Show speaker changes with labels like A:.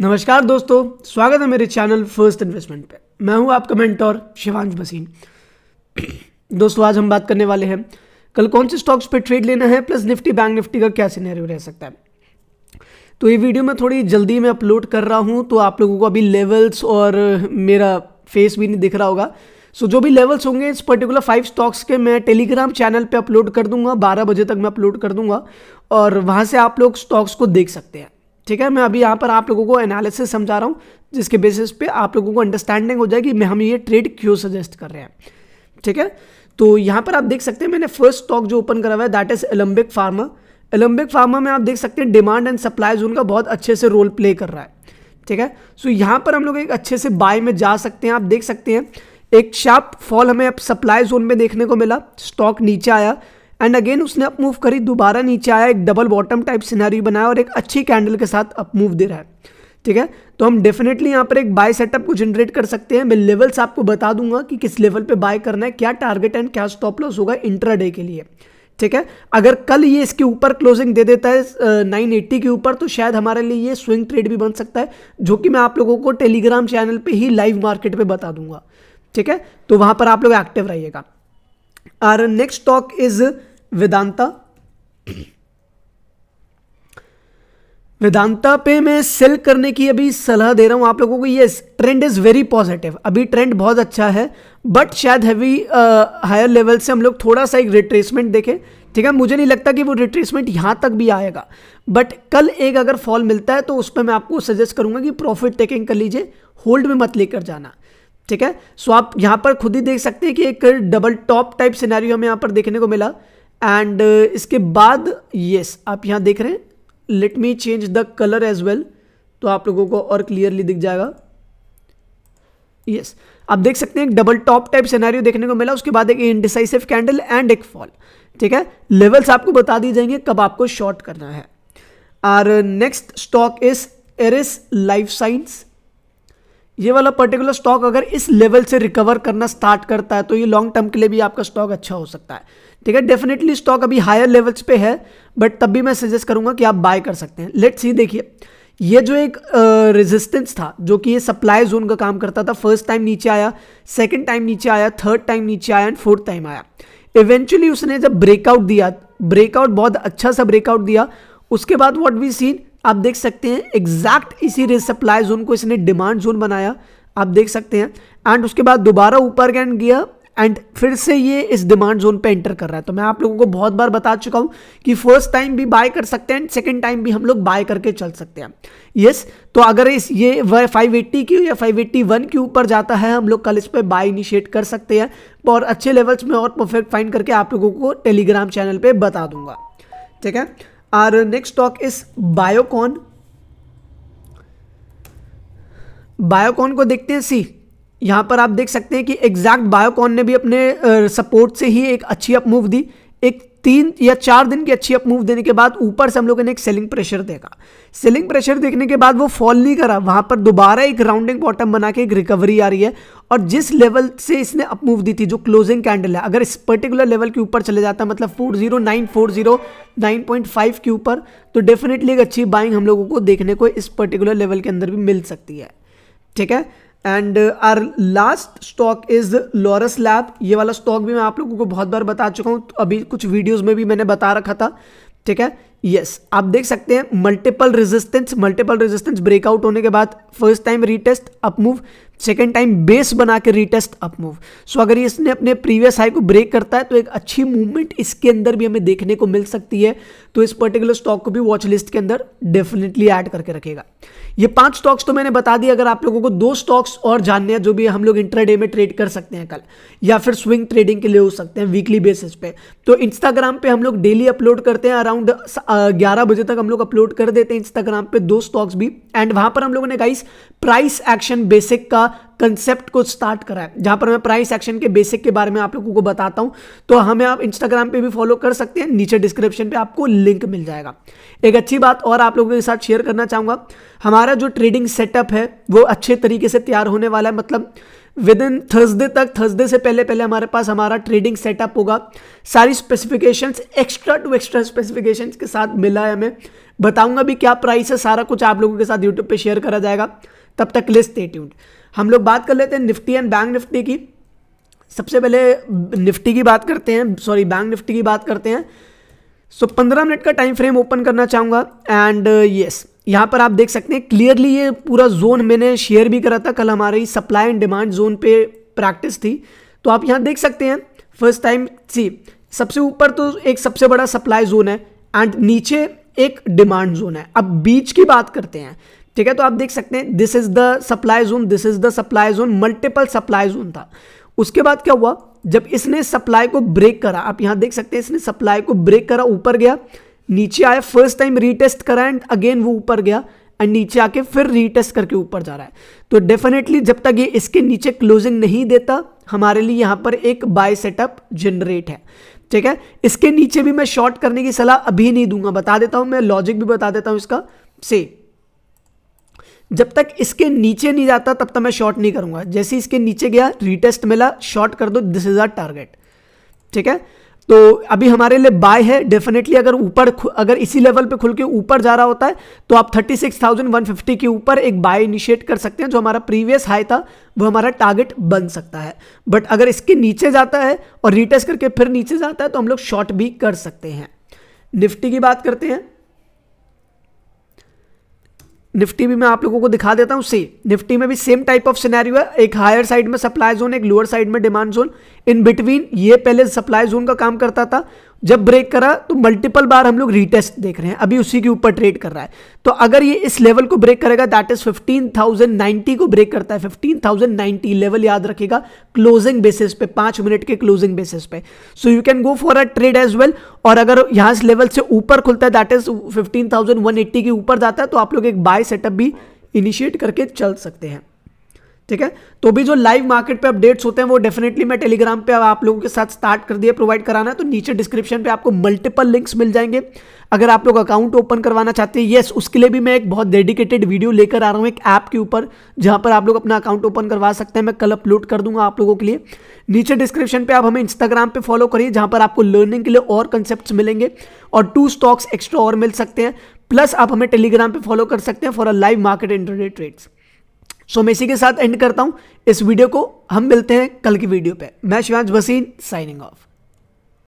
A: नमस्कार दोस्तों स्वागत है मेरे चैनल फर्स्ट इन्वेस्टमेंट पे मैं हूं आपका मेंटोर शिवांश बसीन दोस्तों आज हम बात करने वाले हैं कल कौन से स्टॉक्स पे ट्रेड लेना है प्लस निफ्टी बैंक निफ्टी का क्या सिनेरियो रह सकता है तो ये वीडियो मैं थोड़ी जल्दी में अपलोड कर रहा हूँ तो आप लोगों को अभी लेवल्स और मेरा फेस भी नहीं दिख रहा होगा सो so, जो भी लेवल्स होंगे इस पर्टिकुलर फाइव स्टॉक्स के मैं टेलीग्राम चैनल पे अपलोड कर दूंगा 12 बजे तक मैं अपलोड कर दूंगा और वहाँ से आप लोग स्टॉक्स को देख सकते हैं ठीक है मैं अभी यहाँ पर आप लोगों को एनालिसिस समझा रहा हूँ जिसके बेसिस पे आप लोगों को अंडरस्टैंडिंग हो जाएगी मैं हम ये ट्रेड क्यों सजेस्ट कर रहे हैं ठीक है तो यहाँ पर आप देख सकते हैं मैंने फर्स्ट स्टॉक जो ओपन करा हुआ है that is Alembic pharma Alembic pharma में आप देख सकते हैं डिमांड एंड सप्लाई जोन का बहुत अच्छे से रोल प्ले कर रहा है ठीक है सो यहाँ पर हम लोग एक अच्छे से बाय में जा सकते हैं आप देख सकते हैं एक शार्प फॉल हमें अब सप्लाई जोन में देखने को मिला स्टॉक नीचे आया एंड अगेन उसने अप मूव करी दोबारा नीचे आया एक डबल बॉटम टाइप सिनारी बनाया और एक अच्छी कैंडल के साथ अप मूव दे रहा है ठीक है तो हम डेफिनेटली यहाँ पर एक बाय सेटअप को जनरेट कर सकते हैं मैं लेवल्स आपको बता दूंगा कि किस लेवल पे बाय करना है क्या टारगेट एंड क्या स्टॉप लॉस होगा इंट्राडे के लिए ठीक है अगर कल ये इसके ऊपर क्लोजिंग दे देता है नाइन एट्टी के ऊपर तो शायद हमारे लिए ये स्विंग ट्रेड भी बन सकता है जो कि मैं आप लोगों को टेलीग्राम चैनल पे ही लाइव मार्केट पे बता दूंगा ठीक है तो वहाँ पर आप लोग एक्टिव रहिएगा और next stock is Vedanta Vedanta पे मैं सेल करने की अभी सलाह दे रहा हूं आप लोगों को ये ट्रेंड इज़ वेरी पॉजिटिव अभी ट्रेंड बहुत अच्छा है बट शायद हैवी हायर लेवल से हम लोग थोड़ा सा एक रिट्रेसमेंट देखें ठीक है मुझे नहीं लगता कि वो रिट्रेसमेंट यहां तक भी आएगा बट कल एक अगर फॉल मिलता है तो उस पर मैं आपको सजेस्ट करूंगा कि प्रॉफिट टेकिंग कर लीजिए होल्ड में मत लेकर जाना ठीक है सो आप यहां पर खुद ही देख सकते हैं कि एक डबल टॉप टाइप सिनेरियो हमें यहां पर देखने को मिला एंड uh, इसके बाद यस आप यहाँ देख रहे हैं let me change the colour as well तो आप लोगों को और क्लियरली दिख जाएगा यस yes. आप देख सकते हैं एक डबल टॉप टाइप सिनेरियो देखने को मिला उसके बाद एक इनडिसाइसिव कैंडल एंड एक फॉल ठीक है लेवल्स आपको बता दिए जाएंगे कब आपको शॉर्ट करना है और next stock is Eris life science ये वाला पर्टिकुलर स्टॉक अगर इस लेवल से रिकवर करना स्टार्ट करता है तो ये लॉन्ग टर्म के लिए भी आपका स्टॉक अच्छा हो सकता है ठीक है डेफिनेटली स्टॉक अभी हायर लेवल्स पे है बट तब भी मैं सजेस्ट करूंगा कि आप बाय कर सकते हैं लेट्स सी देखिए ये जो एक रेजिस्टेंस uh, था जो कि ये सप्लाई जोन का काम करता था फर्स्ट टाइम नीचे आया सेकेंड टाइम नीचे आया थर्ड टाइम नीचे आया एंड फोर्थ टाइम आया इवेंचुअली उसने जब ब्रेकआउट दिया ब्रेकआउट बहुत अच्छा सा ब्रेकआउट दिया उसके बाद व्हाट वी सीन आप देख सकते हैं एग्जैक्ट इसी रेस सप्लाई जोन को इसने डिमांड जोन बनाया आप देख सकते हैं एंड उसके बाद दोबारा ऊपर गैंड गया एंड फिर से ये इस डिमांड जोन पे एंटर कर रहा है तो मैं आप लोगों को बहुत बार बता चुका हूँ कि फर्स्ट टाइम भी बाय कर सकते हैं एंड सेकेंड टाइम भी हम लोग बाय करके चल सकते हैं यस yes, तो अगर इस ये फाइव एट्टी की या फाइव एट्टी वन के ऊपर जाता है हम लोग कल इस पर बाय इनिशिएट कर सकते हैं और अच्छे लेवल्स में और परफेक्ट फाइन करके आप लोगों को टेलीग्राम चैनल पर बता दूंगा ठीक है our next stock is biocon Biocon को देखते हैं सी यहां पर आप देख सकते हैं कि एग्जैक्ट बायोकॉन ने भी अपने सपोर्ट से ही एक अच्छी अप मूव दी एक तीन या चार दिन की अच्छी अप मूव देने के बाद ऊपर से हम लोगों ने एक सेलिंग प्रेशर देखा सेलिंग प्रेशर देखने के बाद वो फॉल नहीं करा वहां पर दोबारा एक राउंडिंग बॉटम बना के एक रिकवरी आ रही है और जिस लेवल से इसने अप मूव दी थी जो क्लोजिंग कैंडल है अगर इस पर्टिकुलर लेवल के ऊपर चले जाता मतलब four zero nine four zero nine point five के ऊपर तो डेफिनेटली एक अच्छी बाइंग हम लोगों को देखने को इस पर्टिकुलर लेवल के अंदर भी मिल सकती है ठीक है and our last stock is Laurus lab ये वाला स्टॉक भी मैं आप लोगों को बहुत बार बता चुका हूँ तो अभी कुछ वीडियोज़ में भी मैंने बता रखा था ठीक है यस yes, आप देख सकते हैं multiple resistance multiple resistance breakout होने के बाद first time retest up move second time base बना के रीटेस्ट अप मूव सो अगर इसने अपने प्रीवियस हाई को ब्रेक करता है तो एक अच्छी मूवमेंट इसके अंदर भी हमें देखने को मिल सकती है तो इस पर्टिकुलर स्टॉक को भी वॉच लिस्ट के अंदर डेफिनेटली ऐड करके रखेगा ये पांच स्टॉक्स तो मैंने बता दिया अगर आप लोगों को दो स्टॉक्स और जानने हैं जो भी हम लोग इंटरडे में ट्रेड कर सकते हैं कल या फिर स्विंग ट्रेडिंग के लिए हो सकते हैं वीकली बेसिस पे तो इंस्टाग्राम पे हम लोग डेली अपलोड करते हैं अराउंड ग्यारह बजे तक हम लोग अपलोड कर देते हैं इंस्टाग्राम पे दो स्टॉक्स भी एंड वहां पर हम लोगों ने गाइस प्राइस एक्शन बेसिक का कंसेप्ट को स्टार्ट करा है जहां पर मैं प्राइस एक्शन के बेसिक के बारे में आप लोगों को बताता हूं तो हमें आप इंस्टाग्राम पे भी फॉलो कर सकते हैं नीचे डिस्क्रिप्शन पे आपको लिंक मिल जाएगा एक अच्छी बात और आप लोगों के साथ शेयर करना चाहूंगा हमारा जो ट्रेडिंग सेटअप है वो अच्छे तरीके से तैयार होने वाला है मतलब विद इन थर्सडे तक थर्सडे से पहले पहले हमारे पास हमारा ट्रेडिंग सेटअप होगा सारी specifications extra to extra specifications के साथ मिला है हमें बताऊंगा भी क्या प्राइस है सारा कुछ आप लोगों के साथ यूट्यूब पे शेयर करा जाएगा तब तक लिस्ट ट्यूट हम लोग बात कर लेते हैं निफ्टी एंड बैंक निफ्टी की सबसे पहले निफ्टी की बात करते हैं सॉरी बैंक निफ्टी की बात करते हैं सो so, पंद्रह मिनट का टाइम फ्रेम ओपन करना चाहूँगा एंड यस uh, yes, यहाँ पर आप देख सकते हैं क्लियरली ये पूरा जोन मैंने शेयर भी करा था कल हमारी सप्लाई एंड डिमांड जोन पे प्रैक्टिस थी तो आप यहाँ देख सकते हैं फर्स्ट टाइम सी सबसे ऊपर तो एक सबसे बड़ा सप्लाई जोन है एंड नीचे एक डिमांड जोन है अब बीच की बात करते हैं ठीक है तो आप देख सकते हैं this is the supply zone this is the supply zone multiple supply zone था उसके बाद क्या हुआ जब इसने सप्लाई को ब्रेक करा आप यहां देख सकते हैं इसने सप्लाई को ब्रेक करा ऊपर गया नीचे आया फर्स्ट टाइम रीटेस्ट करा एंड अगेन वो ऊपर गया एंड नीचे आके फिर रीटेस्ट करके ऊपर जा रहा है तो डेफिनेटली जब तक ये इसके नीचे क्लोजिंग नहीं देता हमारे लिए यहां पर एक बाय सेटअप जनरेट है ठीक है इसके नीचे भी मैं शॉर्ट करने की सलाह अभी नहीं दूंगा बता देता हूं मैं लॉजिक भी बता देता हूं इसका से जब तक इसके नीचे नहीं जाता तब तक मैं शॉर्ट नहीं करूंगा जैसे इसके नीचे गया रीटेस्ट मिला शॉर्ट कर दो दिस इज आर टारगेट ठीक है तो अभी हमारे लिए बाय है डेफिनेटली अगर ऊपर अगर इसी लेवल पे खुल के ऊपर जा रहा होता है तो आप 36,150 के ऊपर एक बाय इनिशिएट कर सकते हैं जो हमारा प्रीवियस हाई था वो हमारा टारगेट बन सकता है बट अगर इसके नीचे जाता है और रिटेस्ट करके फिर नीचे जाता है तो हम लोग शॉर्ट भी कर सकते हैं निफ्टी की बात करते हैं निफ्टी भी मैं आप लोगों को दिखा देता हूँ सी निफ्टी में भी सेम टाइप ऑफ सिनेरियो है एक हायर साइड में सप्लाई जोन एक लोअर साइड में डिमांड जोन इन बिटवीन ये पहले सप्लाई जोन का काम करता था जब ब्रेक करा तो मल्टीपल बार हम लोग रीटेस्ट देख रहे हैं अभी उसी के ऊपर ट्रेड कर रहा है तो अगर ये इस लेवल को ब्रेक करेगा दैट इज 15,090 को ब्रेक करता है 15,090 लेवल याद रखेगा क्लोजिंग बेसिस पे पांच मिनट के क्लोजिंग बेसिस पे so you can go for a trade as well और अगर यहां इस लेवल से ऊपर खुलता है दैट इज फिफ्टीन के ऊपर जाता है तो आप लोग एक बाय सेटअप भी इनिशिएट करके चल सकते हैं ठीक है तो भी जो लाइव मार्केट पे अपडेट्स होते हैं वो डेफिनेटली मैं टेलीग्राम पे आप लोगों के साथ स्टार्ट कर दिया प्रोवाइड कराना है तो नीचे डिस्क्रिप्शन पे आपको मल्टीपल लिंक्स मिल जाएंगे अगर आप लोग अकाउंट ओपन करवाना चाहते हैं येस उसके लिए भी मैं एक बहुत डेडिकेटेड वीडियो लेकर आ रहा हूँ एक ऐप के ऊपर जहाँ पर आप लोग अपना अकाउंट ओपन करवा सकते हैं मैं कल अपलोड कर दूंगा आप लोगों के लिए नीचे डिस्क्रिप्शन पे आप हमें इंस्टाग्राम पर फॉलो करिए जहाँ पर आपको लर्निंग के लिए और कंसेप्ट मिलेंगे और टू स्टॉक्स एक्स्ट्रा और मिल सकते हैं प्लस आप हमें टेलीग्राम पर फॉलो कर सकते हैं for a live market internet trades so मैं इसी के साथ एंड करता हूँ इस वीडियो को हम मिलते हैं कल की वीडियो पे मैं शिवांश बसीन साइनिंग ऑफ